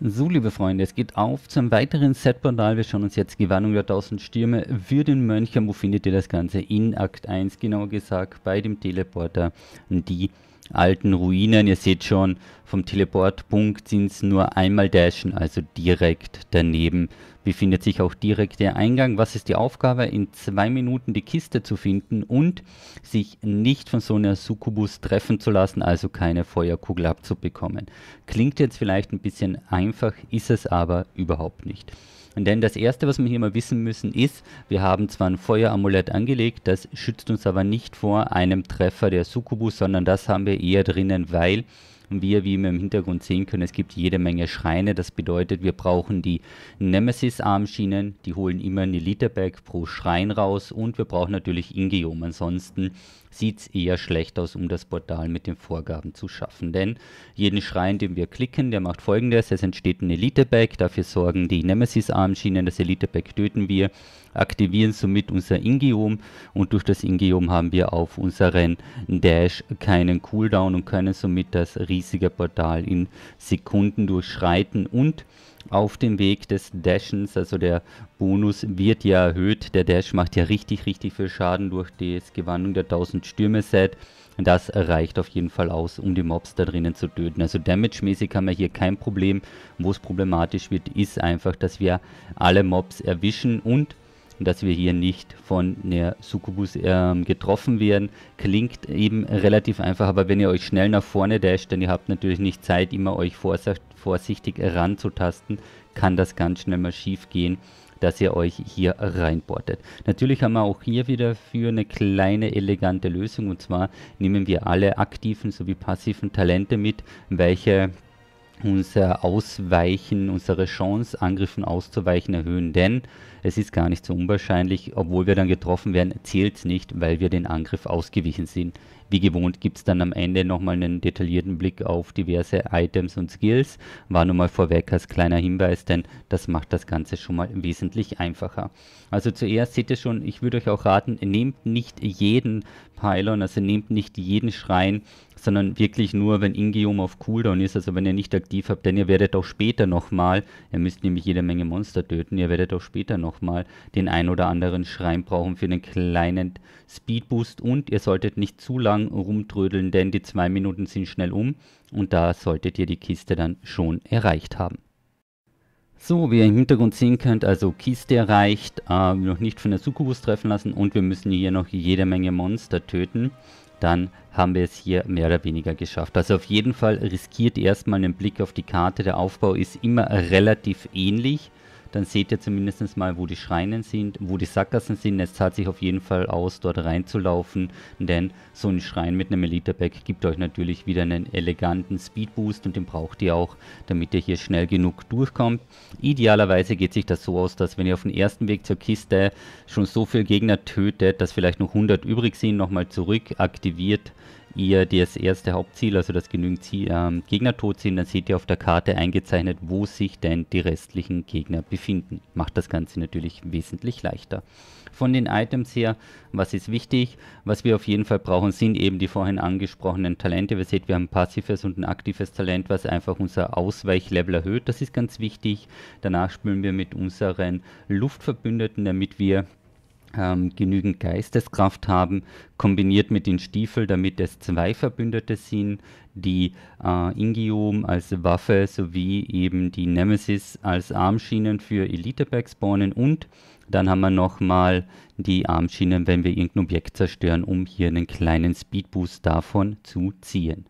So, liebe Freunde, es geht auf zum weiteren Setportal. Wir schauen uns jetzt die Warnung der 1000 Stürme für den Mönchern. Wo findet ihr das Ganze? In Akt 1, genauer gesagt, bei dem Teleporter, die alten Ruinen. Ihr seht schon, vom Teleportpunkt sind es nur einmal dashen, also direkt daneben befindet sich auch direkt der Eingang. Was ist die Aufgabe? In zwei Minuten die Kiste zu finden und sich nicht von so einer Succubus treffen zu lassen, also keine Feuerkugel abzubekommen. Klingt jetzt vielleicht ein bisschen einfach, ist es aber überhaupt nicht denn das Erste, was wir hier mal wissen müssen, ist, wir haben zwar ein Feueramulett angelegt, das schützt uns aber nicht vor einem Treffer der Succubus, sondern das haben wir eher drinnen, weil wir, wie wir im Hintergrund sehen können, es gibt jede Menge Schreine. Das bedeutet, wir brauchen die Nemesis-Armschienen. Die holen immer eine Liter Bag pro Schrein raus. Und wir brauchen natürlich Ingeom. Ansonsten sieht es eher schlecht aus, um das Portal mit den Vorgaben zu schaffen. Denn jeden Schrein, den wir klicken, der macht folgendes. Es entsteht ein Elite-Bag, dafür sorgen die Nemesis-Armschienen, das Elite-Bag töten wir, aktivieren somit unser Ingium und durch das Ingium haben wir auf unseren Dash keinen Cooldown und können somit das riesige Portal in Sekunden durchschreiten und auf dem Weg des Dashens. Also der Bonus wird ja erhöht. Der Dash macht ja richtig, richtig viel Schaden durch die Gewandung der 1000 Stürme-Set. Das reicht auf jeden Fall aus, um die Mobs da drinnen zu töten. Also Damage-mäßig haben wir hier kein Problem. Wo es problematisch wird, ist einfach, dass wir alle Mobs erwischen und und dass wir hier nicht von der Succubus äh, getroffen werden. Klingt eben relativ einfach, aber wenn ihr euch schnell nach vorne dasht, denn ihr habt natürlich nicht Zeit, immer euch vorsichtig ranzutasten, kann das ganz schnell mal schief gehen dass ihr euch hier reinbordet. Natürlich haben wir auch hier wieder für eine kleine elegante Lösung und zwar nehmen wir alle aktiven sowie passiven Talente mit, welche unser Ausweichen, unsere Chance, Angriffen auszuweichen, erhöhen. Denn es ist gar nicht so unwahrscheinlich, obwohl wir dann getroffen werden, zählt es nicht, weil wir den Angriff ausgewichen sind. Wie gewohnt gibt es dann am Ende nochmal einen detaillierten Blick auf diverse Items und Skills. War nur mal vorweg als kleiner Hinweis, denn das macht das Ganze schon mal wesentlich einfacher. Also zuerst seht ihr schon, ich würde euch auch raten, nehmt nicht jeden Pylon, also nehmt nicht jeden Schrein, sondern wirklich nur, wenn Ingium auf Cooldown ist, also wenn ihr nicht aktiv habt, denn ihr werdet auch später nochmal, ihr müsst nämlich jede Menge Monster töten, ihr werdet auch später nochmal den ein oder anderen Schrein brauchen für einen kleinen Speedboost und ihr solltet nicht zu lange lang rumtrödeln, denn die zwei Minuten sind schnell um und da solltet ihr die Kiste dann schon erreicht haben. So, wie ihr im Hintergrund sehen könnt, also Kiste erreicht, äh, noch nicht von der Succubus treffen lassen und wir müssen hier noch jede Menge Monster töten. Dann haben wir es hier mehr oder weniger geschafft. Also auf jeden Fall riskiert erstmal einen Blick auf die Karte. Der Aufbau ist immer relativ ähnlich dann seht ihr zumindest mal, wo die Schreinen sind, wo die Sackgassen sind. Es zahlt sich auf jeden Fall aus, dort reinzulaufen, denn so ein Schrein mit einem Elite-Pack gibt euch natürlich wieder einen eleganten Speedboost und den braucht ihr auch, damit ihr hier schnell genug durchkommt. Idealerweise geht sich das so aus, dass wenn ihr auf dem ersten Weg zur Kiste schon so viele Gegner tötet, dass vielleicht noch 100 übrig sind, nochmal zurück, aktiviert ihr das erste Hauptziel, also das genügend Ziel, ähm, Gegner tot sind, dann seht ihr auf der Karte eingezeichnet, wo sich denn die restlichen Gegner befinden. Macht das Ganze natürlich wesentlich leichter. Von den Items her, was ist wichtig? Was wir auf jeden Fall brauchen, sind eben die vorhin angesprochenen Talente. Ihr seht, wir haben ein passives und ein aktives Talent, was einfach unser Ausweichlevel erhöht. Das ist ganz wichtig. Danach spielen wir mit unseren Luftverbündeten, damit wir ähm, genügend Geisteskraft haben, kombiniert mit den Stiefeln, damit es zwei Verbündete sind, die äh, Ingium als Waffe sowie eben die Nemesis als Armschienen für Elite-Packs spawnen und dann haben wir nochmal die Armschienen, wenn wir irgendein Objekt zerstören, um hier einen kleinen Speedboost davon zu ziehen.